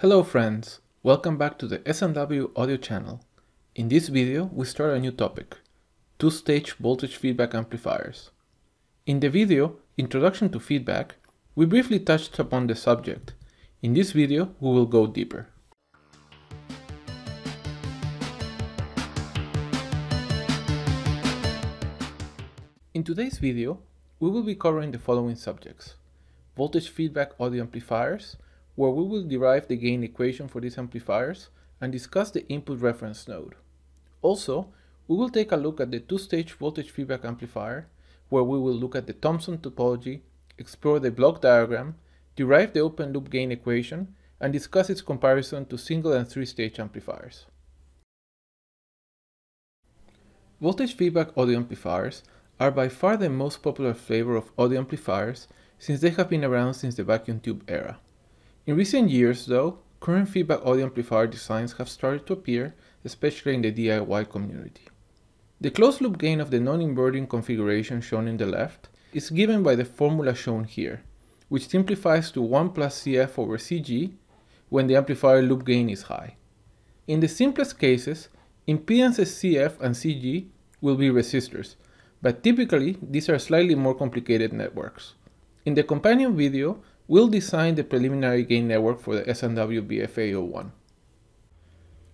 Hello friends, welcome back to the SMW audio channel. In this video, we start a new topic, two-stage voltage feedback amplifiers. In the video, Introduction to Feedback, we briefly touched upon the subject. In this video, we will go deeper. In today's video, we will be covering the following subjects. Voltage feedback audio amplifiers, where we will derive the gain equation for these amplifiers and discuss the input reference node. Also, we will take a look at the two-stage voltage feedback amplifier, where we will look at the Thomson topology, explore the block diagram, derive the open loop gain equation, and discuss its comparison to single and three-stage amplifiers. Voltage feedback audio amplifiers are by far the most popular flavor of audio amplifiers since they have been around since the vacuum tube era. In recent years, though, current feedback audio amplifier designs have started to appear, especially in the DIY community. The closed loop gain of the non-inverting configuration shown in the left is given by the formula shown here, which simplifies to 1 plus CF over CG when the amplifier loop gain is high. In the simplest cases, impedances CF and CG will be resistors, but typically these are slightly more complicated networks. In the companion video, we'll design the preliminary gain network for the SNW BFA01.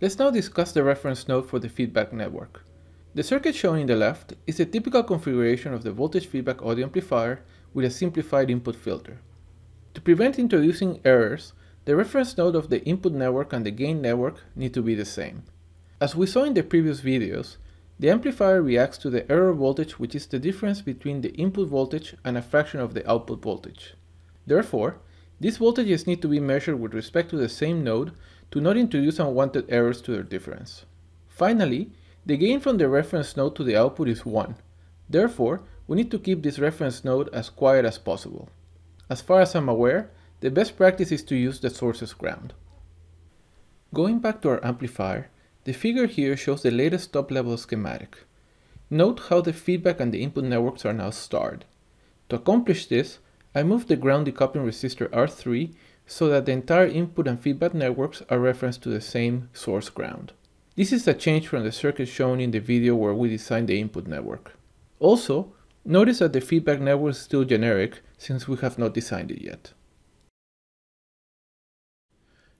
Let's now discuss the reference node for the feedback network. The circuit shown in the left is a typical configuration of the voltage feedback audio amplifier with a simplified input filter. To prevent introducing errors, the reference node of the input network and the gain network need to be the same. As we saw in the previous videos, the amplifier reacts to the error voltage which is the difference between the input voltage and a fraction of the output voltage. Therefore, these voltages need to be measured with respect to the same node to not introduce unwanted errors to their difference. Finally, the gain from the reference node to the output is 1. Therefore, we need to keep this reference node as quiet as possible. As far as I'm aware, the best practice is to use the source's ground. Going back to our amplifier, the figure here shows the latest top-level schematic. Note how the feedback and the input networks are now starred. To accomplish this, I move the ground decoupling resistor R3 so that the entire input and feedback networks are referenced to the same source ground. This is a change from the circuit shown in the video where we designed the input network. Also, notice that the feedback network is still generic since we have not designed it yet.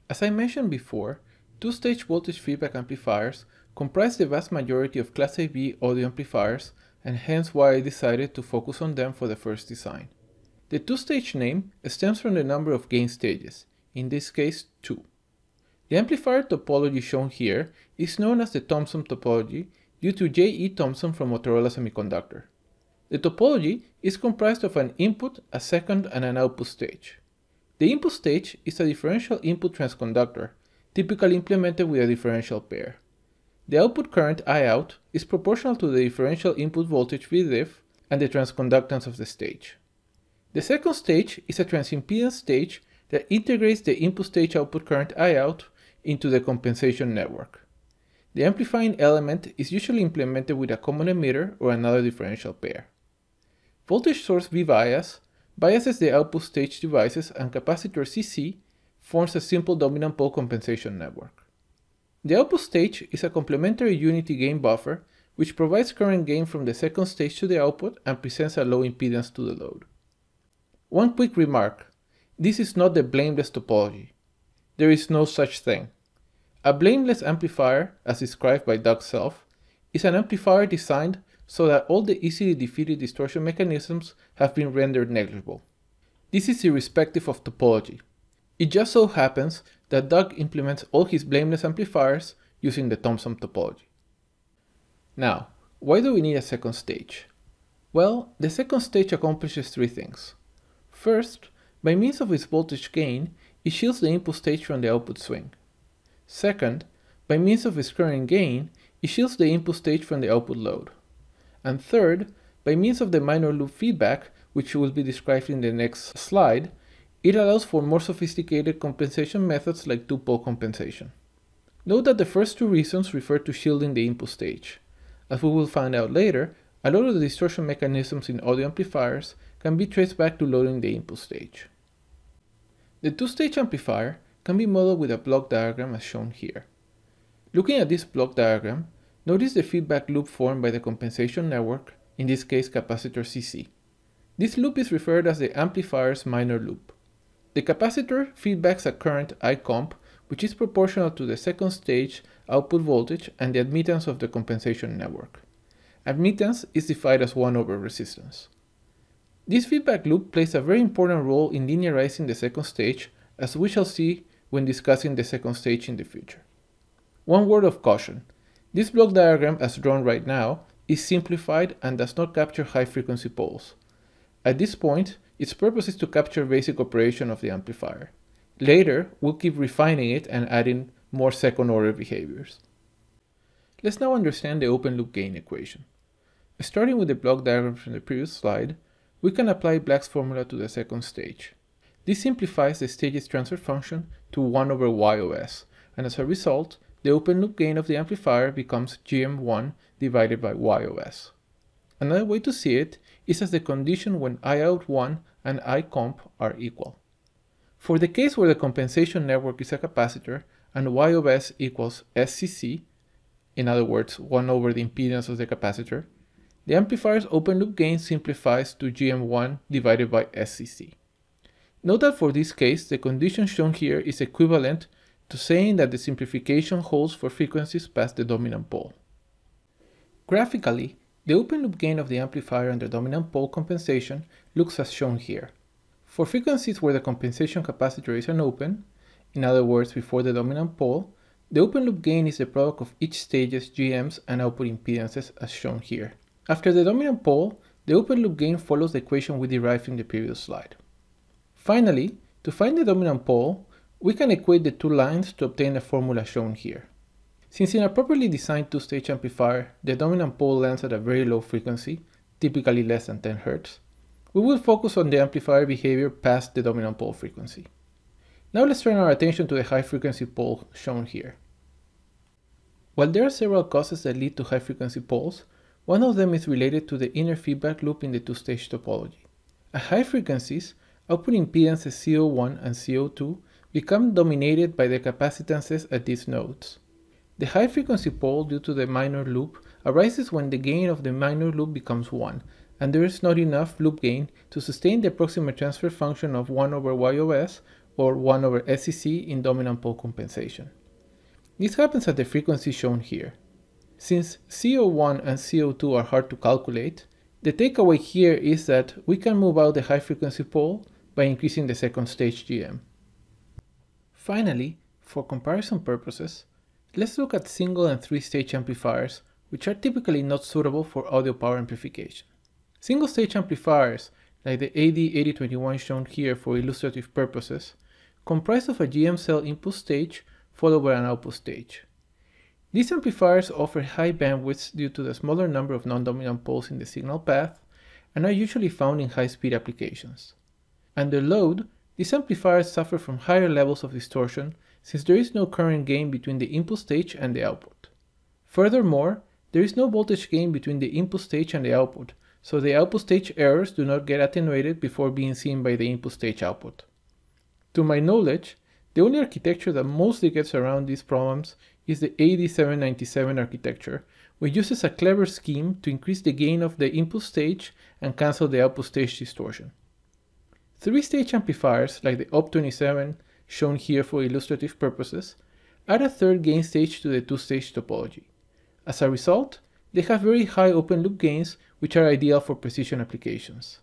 As I mentioned before, two-stage voltage feedback amplifiers comprise the vast majority of Class AB audio amplifiers and hence why I decided to focus on them for the first design. The two-stage name stems from the number of gain stages, in this case 2. The amplifier topology shown here is known as the Thomson topology due to J.E. Thomson from Motorola Semiconductor. The topology is comprised of an input, a second, and an output stage. The input stage is a differential input transconductor, typically implemented with a differential pair. The output current Iout is proportional to the differential input voltage diff and the transconductance of the stage. The second stage is a transimpedance stage that integrates the input stage output current IOUT into the compensation network. The amplifying element is usually implemented with a common emitter or another differential pair. Voltage source V-bias biases the output stage devices and capacitor CC forms a simple dominant pole compensation network. The output stage is a complementary unity gain buffer which provides current gain from the second stage to the output and presents a low impedance to the load. One quick remark. This is not the blameless topology. There is no such thing. A blameless amplifier, as described by Doug Self, is an amplifier designed so that all the easily defeated distortion mechanisms have been rendered negligible. This is irrespective of topology. It just so happens that Doug implements all his blameless amplifiers using the Thomson topology. Now, why do we need a second stage? Well, the second stage accomplishes three things. First, by means of its voltage gain, it shields the input stage from the output swing. Second, by means of its current gain, it shields the input stage from the output load. And third, by means of the minor loop feedback, which will be described in the next slide, it allows for more sophisticated compensation methods like two-pole compensation. Note that the first two reasons refer to shielding the input stage. As we will find out later, a lot of the distortion mechanisms in audio amplifiers can be traced back to loading the input stage. The two-stage amplifier can be modeled with a block diagram as shown here. Looking at this block diagram, notice the feedback loop formed by the compensation network, in this case capacitor CC. This loop is referred as the amplifier's minor loop. The capacitor feedbacks a current Icomp, which is proportional to the second stage output voltage and the admittance of the compensation network. Admittance is defined as 1 over resistance. This feedback loop plays a very important role in linearizing the second stage, as we shall see when discussing the second stage in the future. One word of caution. This block diagram as drawn right now is simplified and does not capture high-frequency poles. At this point, its purpose is to capture basic operation of the amplifier. Later, we'll keep refining it and adding more second-order behaviors. Let's now understand the open-loop gain equation. Starting with the block diagram from the previous slide, we can apply Black's formula to the second stage. This simplifies the stage's transfer function to 1 over y of s, and as a result, the open loop gain of the amplifier becomes gm1 divided by y of s. Another way to see it is as the condition when iout1 and icomp are equal. For the case where the compensation network is a capacitor and y of s equals scc, in other words, 1 over the impedance of the capacitor, the amplifier's open loop gain simplifies to GM1 divided by SCC. Note that for this case, the condition shown here is equivalent to saying that the simplification holds for frequencies past the dominant pole. Graphically, the open loop gain of the amplifier under dominant pole compensation looks as shown here. For frequencies where the compensation capacitor is unopen, in other words before the dominant pole, the open loop gain is the product of each stage's GMs and output impedances as shown here. After the dominant pole, the open loop gain follows the equation we derived in the previous slide. Finally, to find the dominant pole, we can equate the two lines to obtain the formula shown here. Since in a properly designed two-stage amplifier, the dominant pole lands at a very low frequency, typically less than 10 Hz, we will focus on the amplifier behavior past the dominant pole frequency. Now let's turn our attention to the high frequency pole shown here. While there are several causes that lead to high frequency poles, one of them is related to the inner feedback loop in the two-stage topology. At high frequencies, output impedances CO1 and CO2 become dominated by the capacitances at these nodes. The high-frequency pole due to the minor loop arises when the gain of the minor loop becomes 1, and there is not enough loop gain to sustain the approximate transfer function of 1 over YOS or 1 over SEC in dominant pole compensation. This happens at the frequency shown here. Since CO1 and CO2 are hard to calculate, the takeaway here is that we can move out the high frequency pole by increasing the second stage GM. Finally, for comparison purposes, let's look at single and three stage amplifiers, which are typically not suitable for audio power amplification. Single stage amplifiers, like the AD8021 shown here for illustrative purposes, comprise of a GM cell input stage followed by an output stage. These amplifiers offer high bandwidths due to the smaller number of non-dominant poles in the signal path and are usually found in high-speed applications. Under load, these amplifiers suffer from higher levels of distortion since there is no current gain between the input stage and the output. Furthermore, there is no voltage gain between the input stage and the output, so the output stage errors do not get attenuated before being seen by the input stage output. To my knowledge, the only architecture that mostly gets around these problems is the 8797 architecture, which uses a clever scheme to increase the gain of the input stage and cancel the output stage distortion. Three-stage amplifiers like the OP27, shown here for illustrative purposes, add a third gain stage to the two-stage topology. As a result, they have very high open-loop gains which are ideal for precision applications.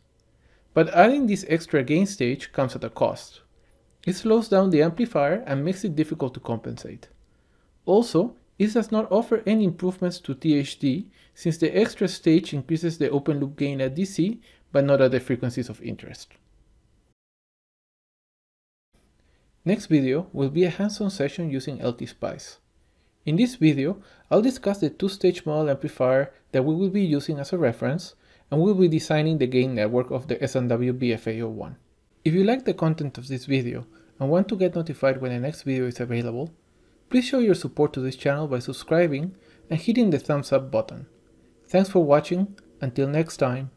But adding this extra gain stage comes at a cost. It slows down the amplifier and makes it difficult to compensate. Also, it does not offer any improvements to THD since the extra stage increases the open loop gain at DC but not at the frequencies of interest. Next video will be a hands-on session using LTSpice. In this video, I'll discuss the two-stage model amplifier that we will be using as a reference and we'll be designing the gain network of the SNW BFA01. If you like the content of this video and want to get notified when the next video is available, please show your support to this channel by subscribing and hitting the thumbs up button. Thanks for watching, until next time,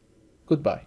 goodbye.